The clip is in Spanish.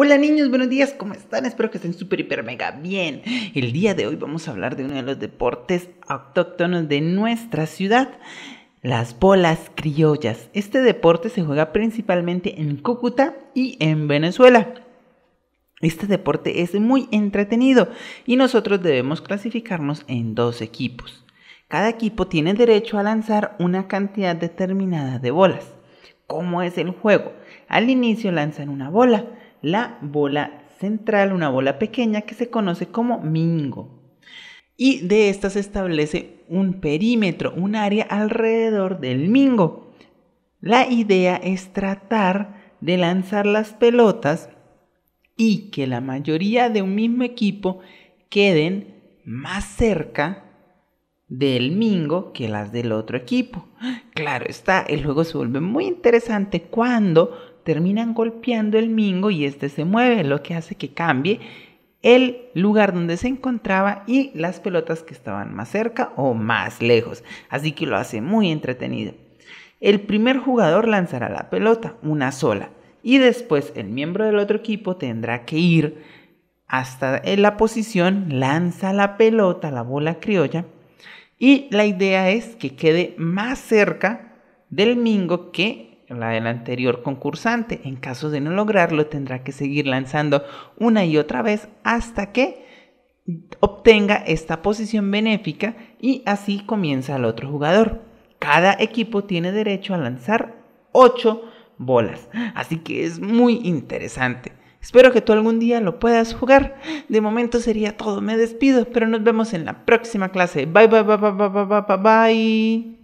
Hola niños, buenos días, ¿cómo están? Espero que estén súper, hiper, mega bien. El día de hoy vamos a hablar de uno de los deportes autóctonos de nuestra ciudad, las bolas criollas. Este deporte se juega principalmente en Cúcuta y en Venezuela. Este deporte es muy entretenido y nosotros debemos clasificarnos en dos equipos. Cada equipo tiene derecho a lanzar una cantidad determinada de bolas. ¿Cómo es el juego? Al inicio lanzan una bola la bola central, una bola pequeña que se conoce como mingo. Y de esta se establece un perímetro, un área alrededor del mingo. La idea es tratar de lanzar las pelotas y que la mayoría de un mismo equipo queden más cerca del Mingo que las del otro equipo. Claro está, el juego se vuelve muy interesante cuando terminan golpeando el mingo y este se mueve, lo que hace que cambie el lugar donde se encontraba y las pelotas que estaban más cerca o más lejos. Así que lo hace muy entretenido. El primer jugador lanzará la pelota, una sola, y después el miembro del otro equipo tendrá que ir hasta la posición, lanza la pelota, la bola criolla, y la idea es que quede más cerca del mingo que la del anterior concursante. En caso de no lograrlo, tendrá que seguir lanzando una y otra vez hasta que obtenga esta posición benéfica y así comienza el otro jugador. Cada equipo tiene derecho a lanzar 8 bolas, así que es muy interesante. Espero que tú algún día lo puedas jugar. De momento sería todo, me despido, pero nos vemos en la próxima clase. Bye bye bye bye bye bye bye. bye.